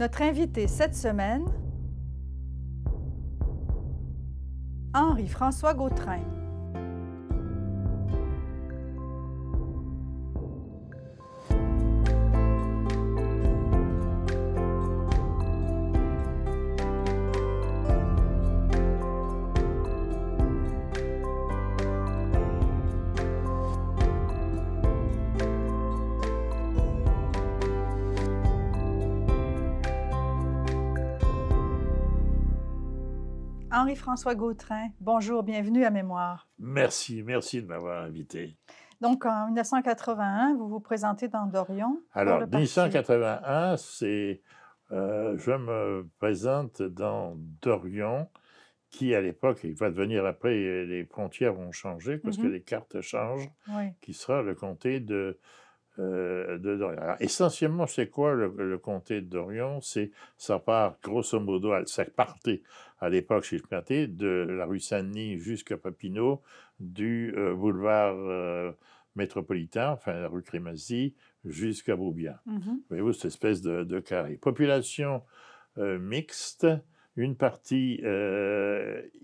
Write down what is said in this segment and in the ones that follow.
Notre invité cette semaine, Henri-François Gautrin. françois Gautrin, bonjour, bienvenue à Mémoire. Merci, merci de m'avoir invité. Donc, en 1981, vous vous présentez dans Dorion. Alors, 1981, c'est. Euh, je me présente dans Dorion, qui à l'époque, il va devenir après, euh, les frontières vont changer parce que mhm. les cartes changent, qui sera le comté de euh, de essentiellement, c'est quoi le, comté de Dorion? C'est sa part grosso modo, ça partait à l'époque, si je me de la rue Saint-Denis jusqu'à Papineau, du euh, boulevard euh, métropolitain, enfin la rue Crémazie, jusqu'à Beaubien. Vous mm-hmm. Voyez-vous cette espèce de, carré. Population mixte, une partie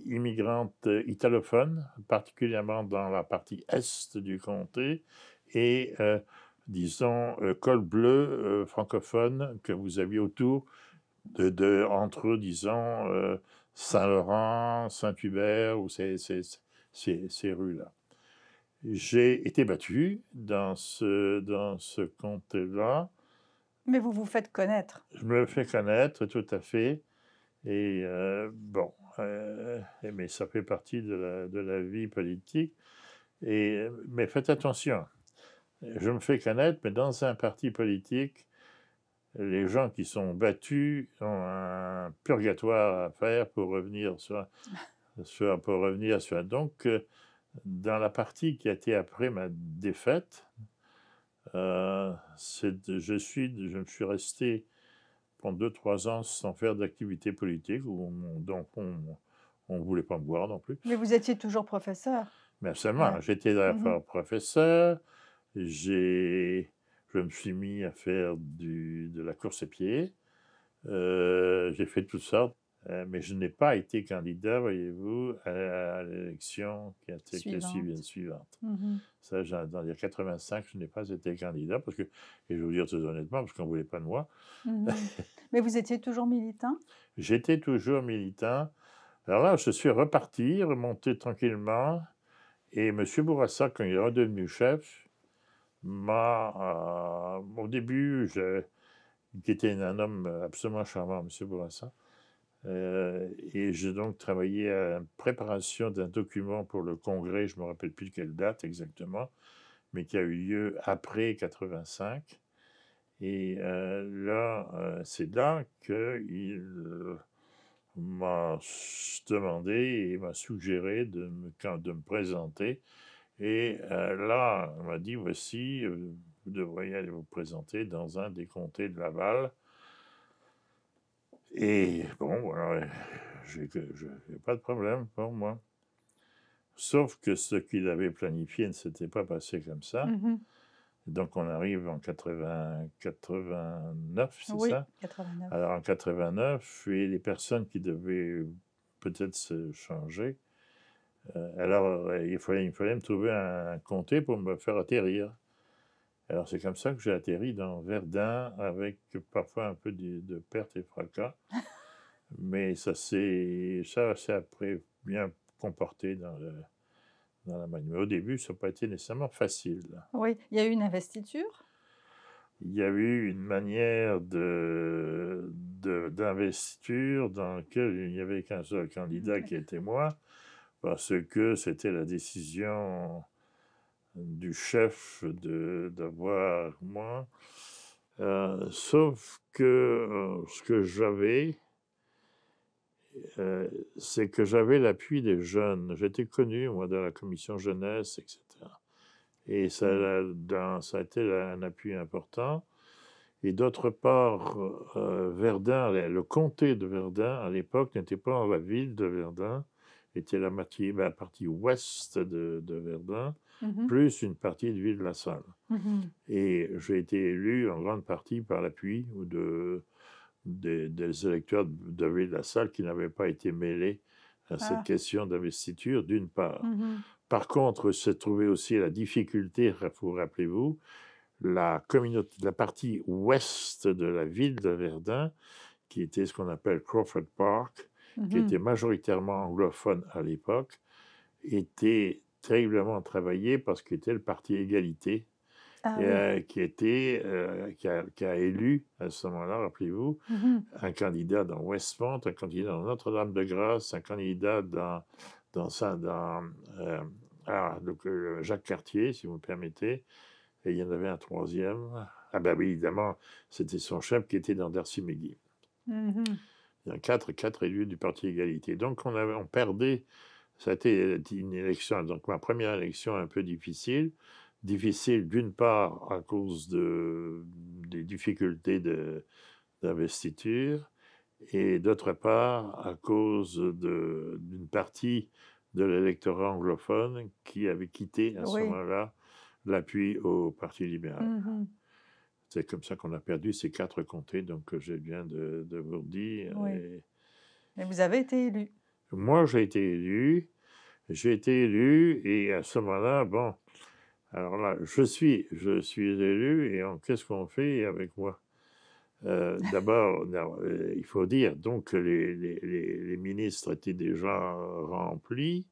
immigrante italophone, particulièrement dans la partie est du comté, et disons, euh, col bleu euh, francophone que vous aviez autour de, entre, disons, euh, Saint-Laurent, Saint-Hubert ou ces, ces, ces, ces rues-là. J'ai été battu dans ce, dans ce comté-là. Mais vous vous faites connaître. Je me fais connaître, tout à fait. Et bon, mais ça fait partie de la, de la vie politique. Et, mais faites attention, je me fais connaître, mais dans un parti politique, les gens qui sont battus ont un purgatoire à faire pour revenir sur, pour revenir sur. Donc, euh, dans la partie qui a été après ma défaite, euh, je, suis, me suis resté pendant deux, 3 ans sans faire d'activité politique, donc on ne voulait pas me voir non plus. Mais vous étiez toujours professeur Mais Absolument, j'étais mm-hmm. professeur, j'ai, je me suis mis à faire de la course à pied. Euh, j'ai fait tout ça, euh, mais je n'ai pas été candidat, voyez-vous, à, l'élection qui a été suivante. suivante. Mm -hmm. Ça, dans les 85, je n'ai pas été candidat, parce que, et je vais vous dire très honnêtement, parce qu'on ne voulait pas de moi. Mmh mais vous étiez toujours militant J'étais toujours militant. Alors là, je suis reparti, remonté tranquillement, et M. Bourassa, quand il est redevenu chef, euh, au début, j'étais un homme absolument charmant, M. Bourassa, euh, et j'ai donc travaillé à la préparation d'un document pour le congrès, je ne me rappelle plus de quelle date exactement, mais qui a eu lieu après 85. Et euh, là, c'est là qu'il m'a demandé et m'a suggéré de de me présenter et euh, là, on m'a dit, voici, euh, vous devriez aller vous présenter dans un des comtés de Laval. Et bon, voilà, n'ai pas de problème pour moi. Sauf que ce qu'il avait planifié ne s'était pas passé comme ça. Mhm. Donc on arrive en 89, c'est oui, 89. Alors en 89, et les personnes qui devaient peut-être se changer euh, alors, il fallait, fallait, me trouver un comté pour me faire atterrir. Alors, c'est comme ça que j'ai atterri dans Verdun, avec parfois un peu de, perte pertes et fracas. Mais ça s'est après bien comporté dans, la manie. Mais au début, ça n'a pas été nécessairement facile. Oui, il y a eu une investiture il y a eu une manière d'investiture de, dans laquelle il n'y avait qu'un seul candidat qui était moi parce que c'était la décision du chef d'avoir moi. Euh, sauf que euh, ce que j'avais, euh, c'est que j'avais l'appui des jeunes. J'étais connu, moi, dans la commission jeunesse, etc. Et ça, mm. ça a été un appui important. Et d'autre part, Verdun, le comté de Verdun, à l'époque, n'était pas la ville de Verdun, était ben, la, partie ouest de, Verdun, mm-hmm. plus une partie de Ville-la-Salle. de mm-hmm. Et j'ai été élu en grande partie par l'appui de, des électeurs de Ville-la-Salle qui n'avaient pas été mêlés à ah. cette question d'investiture, d'une part. Mm-hmm. Par contre, s'est trouvé aussi la difficulté, vous rappelez-vous, la, la partie ouest de la ville de Verdun, qui était ce qu'on appelle Crawford Park, qui mmh était majoritairement anglophone à l'époque, était terriblement travaillé parce qu'il était le parti égalité, ah euh, qui, était, euh, qui, a, élu à ce moment-là, rappelez-vous, mmh un candidat dans Westmont, un candidat dans Notre-Dame-de-Grâce, un candidat dans, dans, ça, dans euh, ah, Jacques Cartier, si vous me permettez, et il y en avait un troisième. Ah ben oui, évidemment, c'était son chef qui était dans darcy McGee. Il y 4, élus du Parti Égalité. Donc on, on perdait, ça a une élection, donc ma première élection un peu difficile. Difficile d'une part à cause de, des difficultés d'investiture et d'autre part à cause d'une partie de l'électorat anglophone qui avait quitté à ce moment-là l'appui au Parti libéral. Mmh c'est comme ça qu'on a perdu ces quatre comtés, donc euh, j'ai bien de, vous dire. Oui. Mais vous avez été élu. Moi, j'ai été élu. J'ai été élu et à ce moment-là, bon, alors là, je suis, je suis élu et qu'est-ce qu'on fait avec moi euh, D'abord, euh, il faut dire, donc les, les, ministres étaient déjà remplis.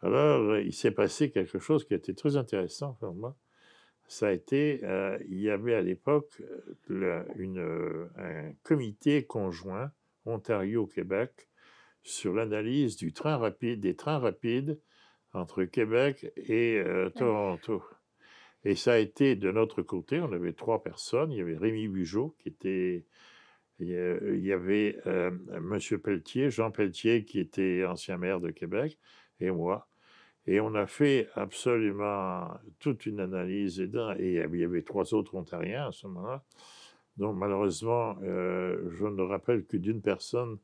Alors, il s'est passé quelque chose qui a été très intéressant pour moi ça a été, euh, il y avait à l'époque euh, euh, un comité conjoint Ontario-Québec sur l'analyse du train rapide, des trains rapides entre Québec et ah Toronto. Et ça a été de notre côté, on avait trois personnes. Il y avait Rémi Bugeaud qui était, il y avait Monsieur M. Pelletier, Jean Pelletier qui était ancien maire de Québec, et moi. Et on a fait absolument toute une analyse. Et, et il y avait trois autres Ontariens à ce moment-là. Donc malheureusement, euh, je ne rappelle que d'une personne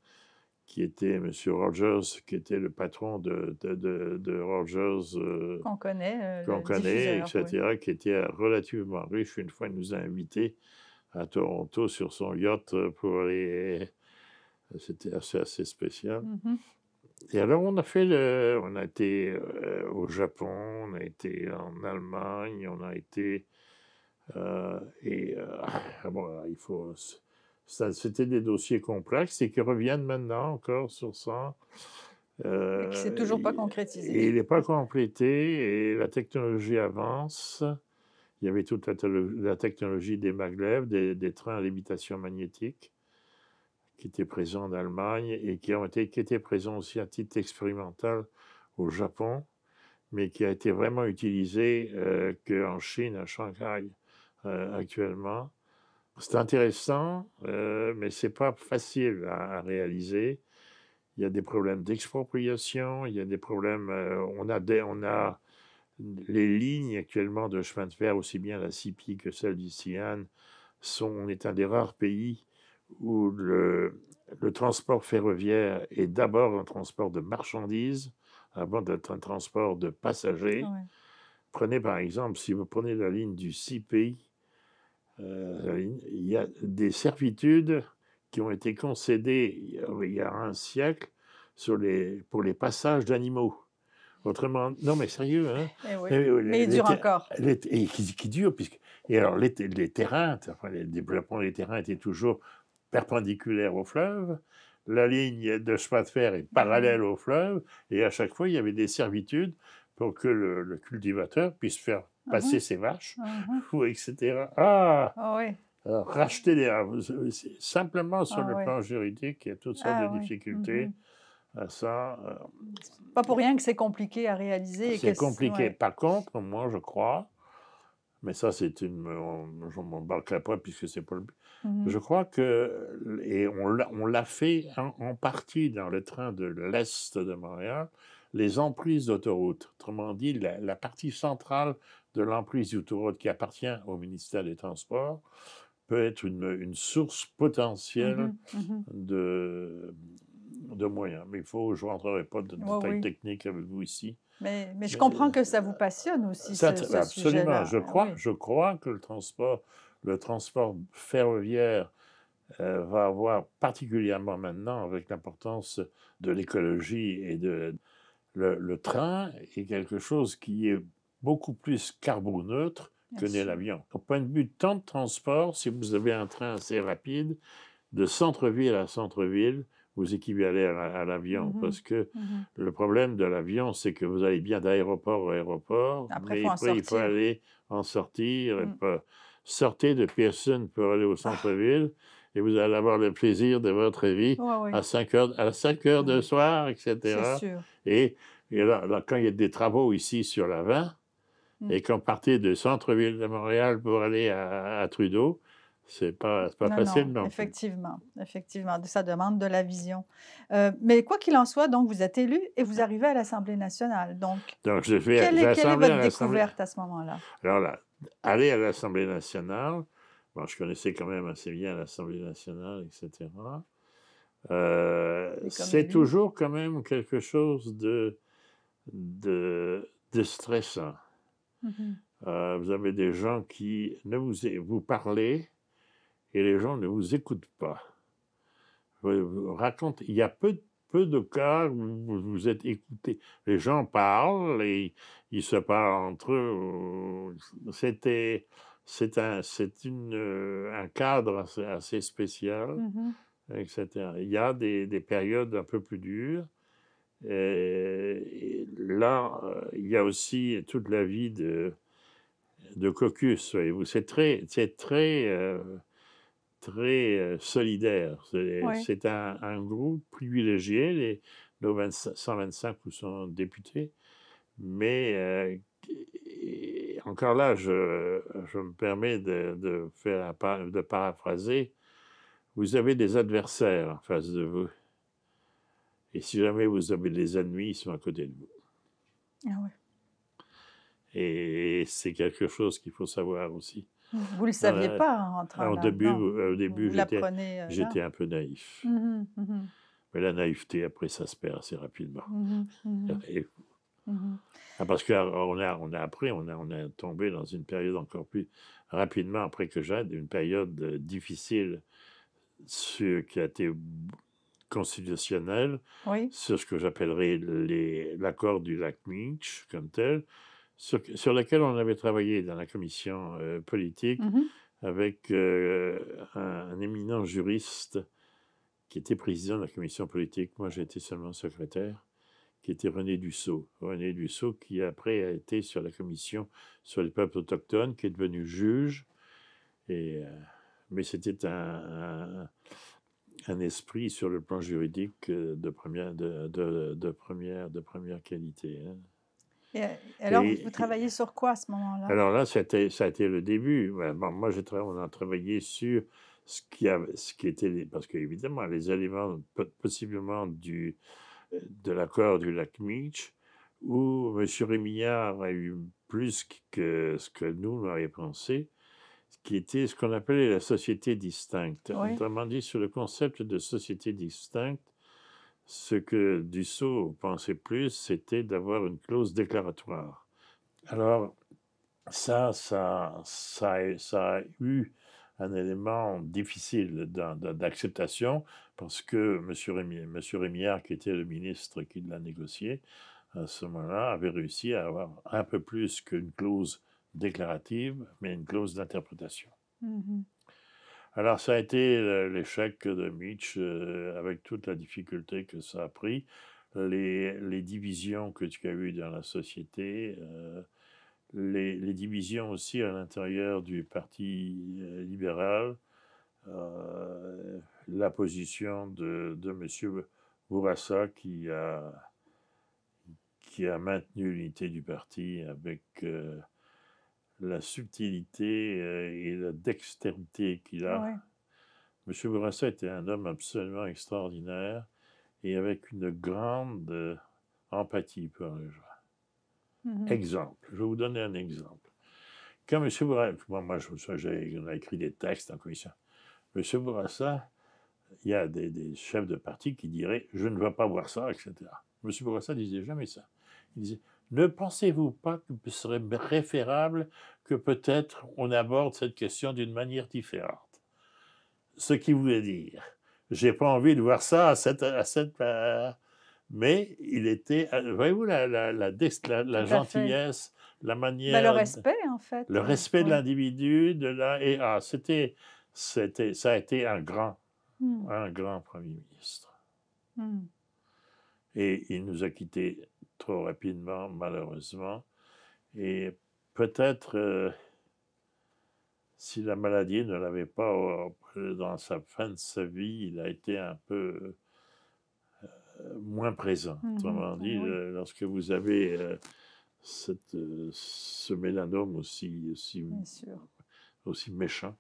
qui était M. Rogers, qui était le patron de, Rogers. Euh, qu'on connaît. Euh, qu'on connaît, etc., qui était relativement riche. Une fois, il nous a invités à Toronto sur son yacht pour aller. C'était assez, assez spécial. Mhm. Et alors, on a fait on a été euh, au Japon, on a été en Allemagne, on a été. Euh, et euh, ah, c'était des dossiers complexes et qui reviennent maintenant encore sur ça. et qui s'est toujours pas concrétisé. Et il n'est pas complété et la technologie avance. Il y avait toute la, technologie des maglèves, des, trains à limitation magnétique qui était présent en Allemagne et qui, ont été, qui étaient présents aussi à titre expérimental au Japon, mais qui a été vraiment utilisé euh, que qu'en Chine, à Shanghai euh, actuellement. C'est intéressant, euh, mais ce n'est pas facile à, réaliser. Il y a des problèmes d'expropriation, il y a des problèmes. on, a des, on a les lignes actuellement de chemin de fer, aussi bien la CIPI que celle du CIAN, sont, on est un des rares pays où le, transport ferroviaire est d'abord un transport de marchandises avant d'être un transport de passagers. Prenez par exemple, si vous prenez la ligne du CPI, euh, il y a des servitudes qui ont été concédées il y a un siècle sur les, pour les passages d'animaux. Autrement, non mais sérieux, hein eh eh oui. Mais dure encore. et qui, qui dure, puisque et alors les, terrains, les le développement des terrains était toujours perpendiculaire au fleuve, la ligne de chemin de fer est parallèle au fleuve, et à chaque fois, il y avait des servitudes pour que le, cultivateur puisse faire ah passer ses vaches, mhm. ou etc. Ah! ah oui. Euh, racheter des simplement sur ah le plan juridique, il y a toutes sortes de difficultés. Mhm. à Ça, euh. pas pour rien que c'est compliqué à réaliser. C'est compliqué. Par contre, moi, je crois mais ça, c'est une. Euh, je ne m'embarquerai pas puisque c'est pas le mmh Je crois que. Et on l'a fait en, partie dans le train de l'Est de Montréal, les emprises d'autoroute. Autrement dit, la, partie centrale de l'emprise d'autoroute qui appartient au ministère des Transports peut être une, source potentielle mmh mmh de de moyens. Mais il faut, je ne rentrerai pas de détails techniques avec vous ici. Mais, je comprends que euh, ça vous passionne aussi. Ça, ce, absolument. Je crois, je crois que le transport, le transport ferroviaire euh, va avoir, particulièrement maintenant, avec l'importance de l'écologie et de le, le, train, est quelque chose qui est beaucoup plus carboneutre que n'est l'avion. Au point de vue de temps de transport, si vous avez un train assez rapide, de centre-ville à centre-ville, vous équivalez à, à l'avion, mmh parce que mmh le problème de l'avion, c'est que vous allez bien d'aéroport à aéroport, après, mais après il faut aller en sortir. Mmh. sortez de Pearson pour aller au ah. centre-ville. et vous allez avoir le plaisir de votre vie à 5 heures, à heures de soir, etc. Et, là, quand il y a des travaux ici sur la 20, et quand partait de centre-ville de Montréal pour aller à Trudeau, c'est pas, pas facile, non. Effectivement, effectivement. Ça demande de la vision. Euh, mais quoi qu'il en soit, donc, vous êtes élu et vous arrivez à l'Assemblée nationale. Donc, donc je l'Assemblée quelle, votre découverte à ce moment-là? Alors là, aller à l'Assemblée nationale, bon, je connaissais quand même assez bien l'Assemblée nationale, etc. Euh, c'est toujours quand même quelque chose de, de, stressant. Mm-hmm. Euh, vous avez des gens qui ne vous, vous parlent et les gens ne vous écoutent pas. Euh, raconte, il y a peu, peu de cas où vous êtes écouté. Les gens parlent et ils se parlent entre eux. C'était c'est un, une, euh, un cadre assez, spécial, mm-hmm. etc. Il y a des, des, périodes un peu plus dures. là, euh, il y a aussi toute la vie de, de Cocus, vous C'est très, c'est très très solidaire. C'est euh, un, groupe privilégié, les, 125 ou 100 députés, mais encore là, je, me permets de, faire, de paraphraser, vous avez des adversaires en face de vous. Et si jamais vous avez des ennemis, ils sont à côté de vous. Ah et c'est quelque chose qu'il faut savoir aussi. Vous ne le saviez pas hein, en train euh, Au début, au euh, début j'étais un peu naïf. Mmh mmh Mais la naïveté, après, ça se perd assez rapidement. Mmh ah, parce qu'on euh, a, on a appris, on est on tombé dans une période encore plus rapidement après que j'aide, une période difficile sur, qui a été constitutionnel sur ce que j'appellerais l'accord du lac Minch comme tel, sur, laquelle on avait travaillé dans la commission euh, politique mmh avec euh, un, éminent juriste qui était président de la commission politique. Moi, j'ai été seulement secrétaire, qui était René Dussault. René Dussault, qui après a été sur la commission sur les peuples autochtones, qui est devenu juge. Euh, mais c'était un, esprit sur le plan juridique de première, de, première, de première qualité. Hein alors, vous travaillez sur quoi à ce moment-là Alors là, ça a, été, le début. moi, j'ai on a travaillé sur ce qui, avait, ce qui était, parce qu'évidemment, les éléments possiblement du, de l'accord du lac Meach, où M. Rémillard a eu plus que ce que nous, on avait pensé, qui était ce qu'on appelait la société distincte. Autrement dit, sur le concept de société distincte, ce que Dussault pensait plus, c'était d'avoir une clause déclaratoire. Alors, ça, ça, ça, a eu un élément difficile d'acceptation parce que M. Rémillard, Rémiard, qui était le ministre qui l'a négocié à ce moment-là, avait réussi à avoir un peu plus qu'une clause déclarative, mais une clause d'interprétation. Mm-hmm. Alors ça a été euh, l'échec de Mitch euh, avec toute la difficulté que ça a pris, les, divisions que tu as eues dans la société, euh, les, divisions aussi à l'intérieur du Parti libéral, la position de, de M. Bourassa qui a, qui a maintenu l'unité du parti avec la subtilité euh, et la dextérité qu'il a. M. Monsieur Bourassa était un homme absolument extraordinaire et avec une grande euh, empathie pour les gens. Exemple, je vais vous donner un exemple. Quand M. Bourassa, moi, j'ai, on a écrit des textes en commission, M. Bourassa, il y a des, chefs de parti qui diraient « je ne veux pas voir ça », etc. M. Bourassa disait jamais ça. Il disait ne pensez-vous pas que qu'il serait préférable que peut-être on aborde cette question d'une manière différente Ce qui voulait dire, j'ai pas envie de voir ça à cette, à cette euh, mais il était, euh, voyez-vous la, la, gentillesse, la manière, bah, le respect en fait, le hein, respect de l'individu, de la et ah, c'était, c'était, ça a été un grand, hmm. un grand premier ministre. Hmm. Et il nous a quittés trop rapidement, malheureusement. Et peut-être, euh, si la maladie ne l'avait pas euh, dans sa fin de sa vie, il a été un peu euh, moins présent. Mmh Autrement dit, lorsque vous avez cette, ce mélanome aussi, aussi, méchant,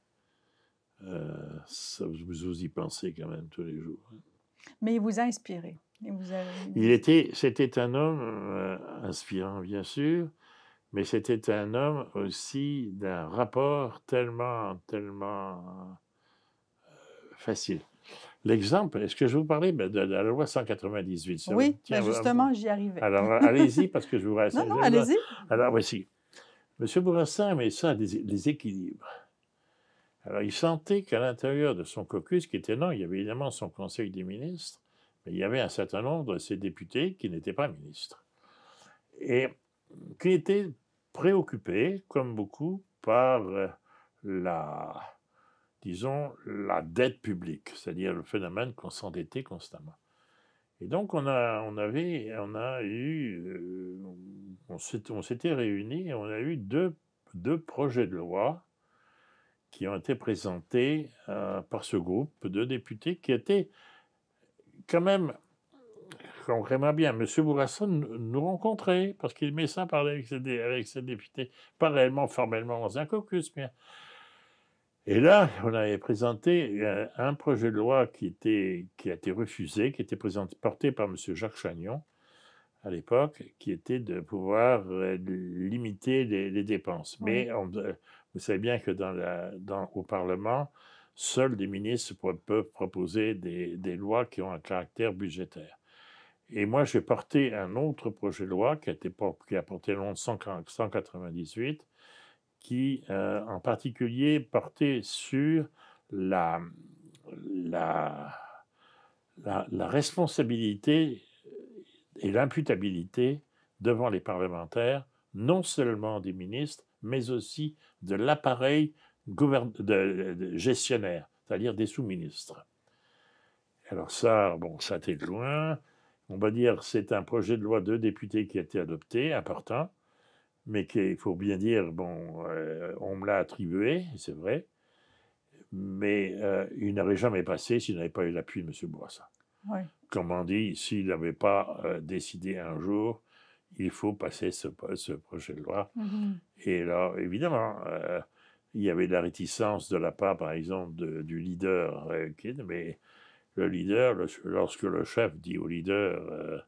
ça, vous y pensez quand même tous les jours. Hein. Mais il vous a inspiré. Il était, c'était un homme euh, inspirant, bien sûr, mais c'était un homme aussi d'un rapport tellement, tellement euh, facile. L'exemple, est-ce que je vous parlais ben, de, la loi 198 Oui, ben, justement, j'y arrivais. Alors, allez-y, parce que je vous reste. Non, non, allez-y. Alors, voici. Monsieur Bourassin met ça, les, équilibres. Alors, il sentait qu'à l'intérieur de son caucus, qui était non, il y avait évidemment son conseil des ministres, il y avait un certain nombre de ces députés qui n'étaient pas ministres et qui étaient préoccupés, comme beaucoup, par euh, la, disons, la dette publique, c'est-à-dire le phénomène qu'on s'endettait constamment. Et donc, on a, on avait, on a eu, euh, on s'était réunis et on a eu deux, deux, projets de loi qui ont été présentés euh, par ce groupe de députés qui étaient quand même, concrètement bien M. Bourasson nous rencontrer, parce qu'il met ça parler avec ses, avec députés, pas réellement formellement dans un caucus, mais. Et là, on avait présenté euh, un projet de loi qui, était, qui a été refusé, qui était porté par M. Jacques Chagnon à l'époque, qui était de pouvoir euh, limiter les, dépenses. Mais euh, vous savez bien que dans la, dans, au Parlement, seuls les ministres peuvent proposer des, lois qui ont un caractère budgétaire. Et moi, j'ai porté un autre projet de loi qui a, qui a porté le nom de 198, qui euh, en particulier portait sur la responsabilité euh, et l'imputabilité devant les parlementaires, non seulement des ministres, mais aussi de l'appareil gestionnaire, de c'est-à-dire des sous-ministres. Alors ça, bon, ça t'est de loin. On va dire c'est un projet de loi de députés qui a été adopté, important, mais qu'il faut bien dire, bon, euh, on me l'a attribué, c'est vrai, mais euh, il n'aurait jamais passé s'il n'avait pas eu l'appui de M. Bourassa. Comme on dit, s'il n'avait pas euh, décidé un jour, il faut passer ce, projet de loi. Mm-hmm. Et là, évidemment, il y avait de la réticence de la part, par exemple, du leader. Euh, mais le leader, lorsque le chef dit au leader, euh,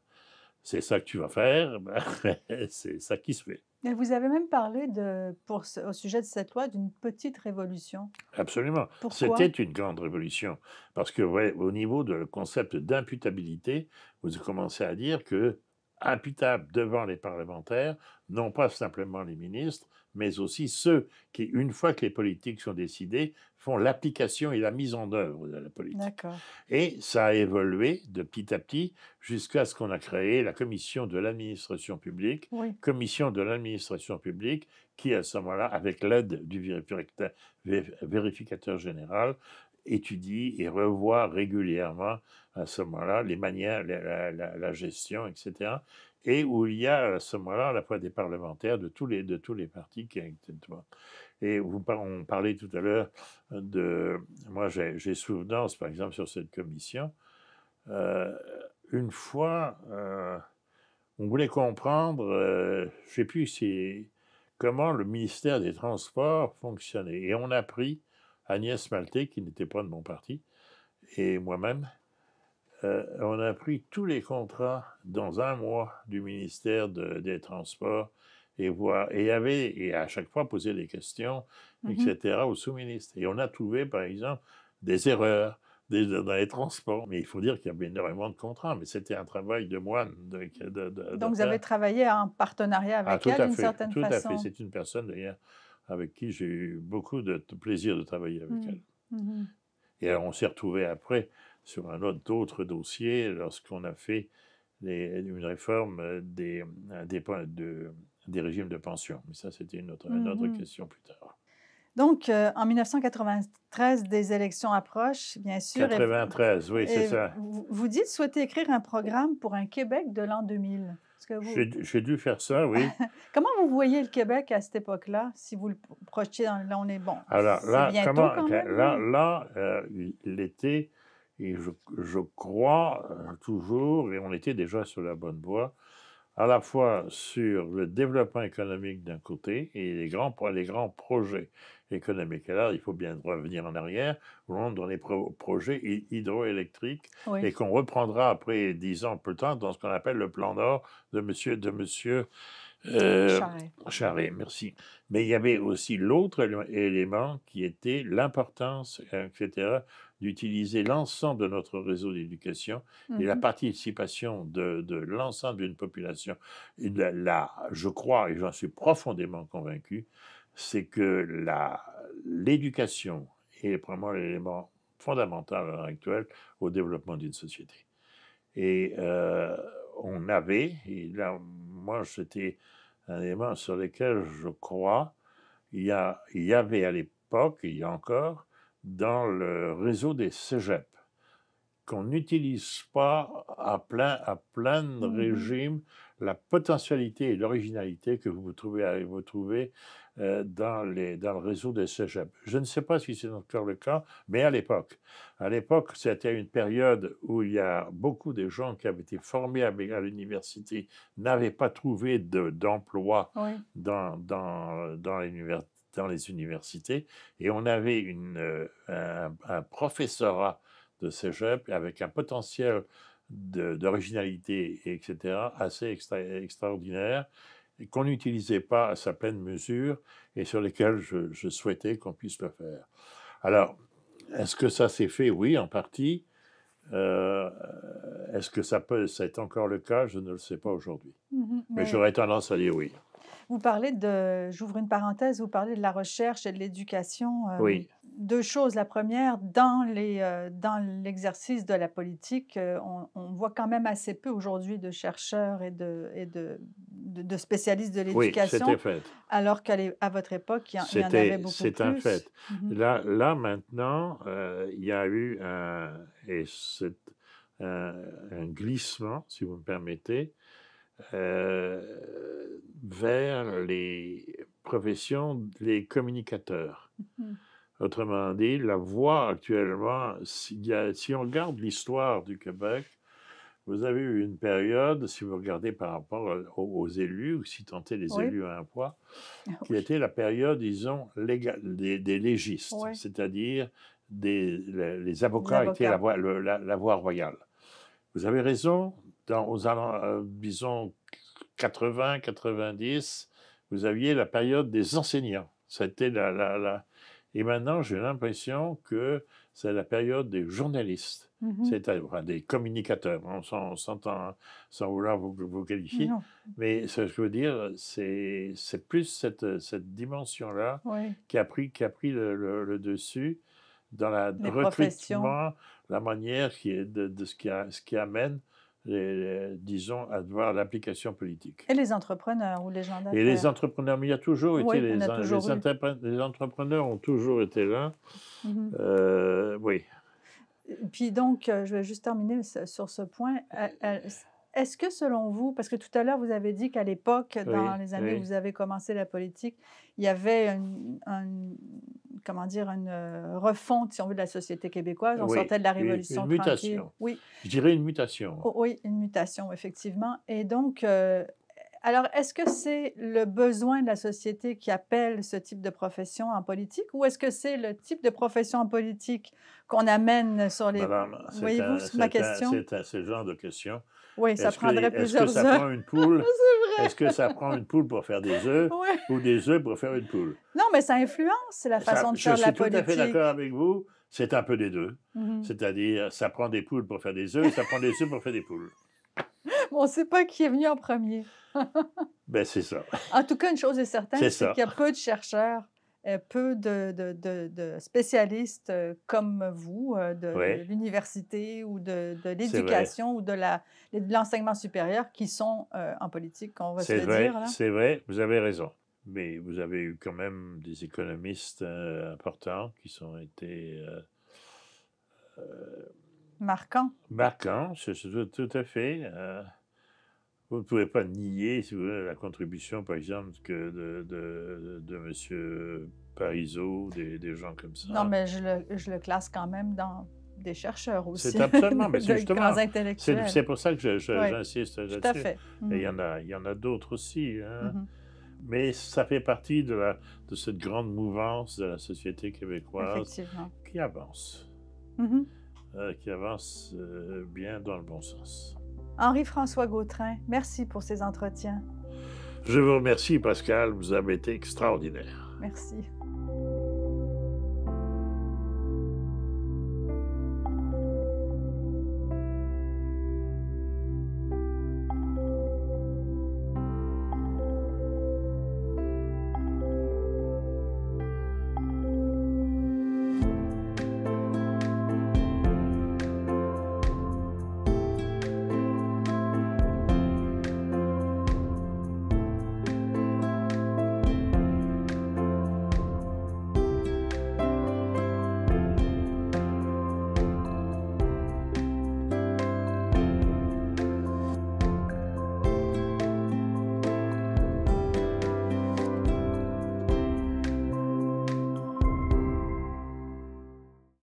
c'est ça que tu vas faire, ben, c'est ça qui se fait. vous avez même parlé, de, pour, au sujet de cette loi, d'une petite révolution. Absolument. C'était une grande révolution. Parce que, au niveau du concept d'imputabilité, vous commencez à dire que imputable devant les parlementaires, non pas simplement les ministres, mais aussi ceux qui, une fois que les politiques sont décidées, font l'application et la mise en œuvre de la politique. Et ça a évolué de petit à petit jusqu'à ce qu'on a créé la commission de l'administration publique, commission de l'administration publique qui, à ce moment-là, avec l'aide du vérificateur, général, étudie et revoit régulièrement à ce moment-là les manières, la gestion, etc et où il y a à ce moment-là à la fois des parlementaires de tous les, de tous les partis qui Et vous, on parlait tout à l'heure de. Moi, j'ai souvenance, par exemple, sur cette commission. Euh, une fois, euh, on voulait comprendre, j'ai euh, je ne sais plus comment le ministère des Transports fonctionnait. Et on a pris Agnès Malte, qui n'était pas de mon parti, et moi-même, euh, on a pris tous les contrats dans un mois du ministère des Transports et voir, et avait, et à chaque fois posé des questions, etc., mhm. au sous-ministre. Et on a trouvé, par exemple, des erreurs dans les transports. Mais il faut dire qu'il y avait énormément de contrats, mais c'était un travail de moine. Donc vous avez travaillé en partenariat ah, avec elle, d'une certaine façon. Tout à fait. C'est une personne, avec qui j'ai eu beaucoup de plaisir de travailler avec mmh. elle. Mmh. Et on s'est retrouvé après sur un autre dossier lorsqu'on a fait une réforme euh, des, euh, des, des, régimes de pension. Mais ça, c'était une autre, une autre mmh question plus tard. Donc, euh, en 1993, des élections approchent, bien sûr. 93, oui, c'est ça. Vous, dites souhaiter écrire un programme pour un Québec de l'an 2000. Vous... J'ai dû faire ça, oui. comment vous voyez le Québec à cette époque-là, si vous le projetiez dans... Là, on est bon. Alors là, comment... là, l'été et je, crois euh, toujours, et on était déjà sur la bonne voie, à la fois sur le développement économique d'un côté et les grands, les grands projets économiques. Et là, il faut bien revenir en arrière, dans les projets hydroélectriques, et qu'on reprendra après dix ans peut-être dans ce qu'on appelle le plan d'or de monsieur, de monsieur euh, Merci. Mais il y avait aussi l'autre élément qui était l'importance, etc., d'utiliser l'ensemble de notre réseau d'éducation et la mmh participation de, de l'ensemble d'une population. là, je crois, et j'en suis profondément convaincu, c'est que l'éducation est vraiment l'élément fondamental à l'heure actuelle au développement d'une société. Et euh, on avait, et là, moi, c'était un élément sur lequel je crois, il y, a, il y avait à l'époque, il y a encore, dans le réseau des cégeps qu'on n'utilise pas à plein, à plein mmh régime la potentialité et l'originalité que vous trouvez, euh, vous trouvez euh, dans, les, dans, le réseau des cégeps. Je ne sais pas si c'est encore le cas, mais à l'époque. À l'époque, c'était une période où il y a beaucoup de gens qui avaient été formés à, l'université n'avaient pas trouvé d'emploi de, dans, dans, dans, dans les universités. Et on avait une, euh, un, un, professorat de cégep avec un potentiel d'originalité, etc., assez extraordinaire, qu'on n'utilisait pas à sa pleine mesure et sur lesquels je, souhaitais qu'on puisse le faire. Alors, est-ce que ça s'est fait Oui, en partie. Euh, est-ce que ça peut, être encore le cas Je ne le sais pas aujourd'hui. Mmh mais j'aurais tendance à dire oui. Vous parlez de, j'ouvre une parenthèse, vous parlez de la recherche et de l'éducation. Euh, oui. Deux choses. La première, dans, euh, l'exercice de la politique, euh, on, voit quand même assez peu aujourd'hui de chercheurs et de, et de, spécialistes de l'éducation. Oui, c'était fait. Alors qu'à votre époque, il y, en avait beaucoup c'est plus. C'est un fait. Mmh là, là, maintenant, il y a eu et un glissement, si vous me permettez, euh, vers les professions, les communicateurs. Mhm. Autrement dit, la voie actuellement, si, on regarde l'histoire du Québec, vous avez eu une période, si vous regardez par rapport aux, élus, ou si tentez les élus à un poids, ah qui était la période, disons, des, légistes, c'est-à-dire les, avocats étaient La, la voie royale. Vous avez raison dans, aux années, euh, disons, 80, 90, vous aviez la période des enseignants. C'était la, la, Et maintenant, j'ai l'impression que c'est la période des journalistes, mmh cest à euh, des communicateurs. On s'entend hein, sans vouloir vous, qualifier, mais ce que je veux dire, c'est plus cette, cette dimension-là qui a pris, qui a pris le, dessus dans la, le la manière qui est de, ce, qui ce qui amène disons, à devoir l'application politique. Et les entrepreneurs ou les gens Et les entrepreneurs, mais il y a toujours été, les, les, entrepreneurs ont toujours été là. Mhm. Euh, oui. Puis donc, euh, je vais juste terminer sur ce point. Euh, est-ce que selon vous, parce que tout à l'heure vous avez dit qu'à l'époque, dans les années où vous avez commencé la politique, il y avait une, comment dire, une euh, refonte, si on veut, de la société québécoise. On sortait de la Révolution une, Mutation. Oui. Je dirais une mutation. Oh, oui, une mutation, effectivement. Et donc, euh, alors, est-ce que c'est le besoin de la société qui appelle ce type de profession en politique ou est-ce que c'est le type de profession en politique qu'on amène sur les... voyez-vous ma question? C'est ce genre de question oui, ça prendrait plusieurs Est-ce que ça prend une poule? Est-ce que ça prend une poule pour faire des œufs ou des œufs pour faire une poule? Non, mais ça influence la façon de faire la politique. Je suis tout à fait d'accord avec vous. C'est un peu des deux. Mhm. C'est-à-dire, ça prend des poules pour faire des œufs, ça prend des œufs pour faire des poules. on ne sait pas qui est venu en premier. ben, c'est ça. En tout cas, une chose est certaine, c'est qu'il y a peu de chercheurs euh, peu de, spécialistes euh, comme vous euh, de, l'université ou de, l'éducation ou de l'enseignement supérieur qui sont en politique, on va se vrai, dire. C'est vrai, vous avez raison. Mais vous avez eu quand même des économistes importants qui sont été... marquants. Marquants, c'est tout, tout, à fait. Vous ne pouvez pas nier, la contribution, par exemple, que de, de, de M. Parizeau, des, des, gens comme ça. Non, mais je le, classe quand même dans des chercheurs aussi. C'est absolument, mais c'est justement. C'est pour ça que j'insiste là-dessus. Et mhm. il y en a, il y en a d'autres aussi. Hein. Mhm. Mais ça fait partie de, de cette grande mouvance de la société québécoise qui avance, mhm. euh, qui avance euh, bien dans le bon sens. Henri-François Gautrin, merci pour ces entretiens. Je vous remercie, Pascal. Vous avez été extraordinaire. Merci.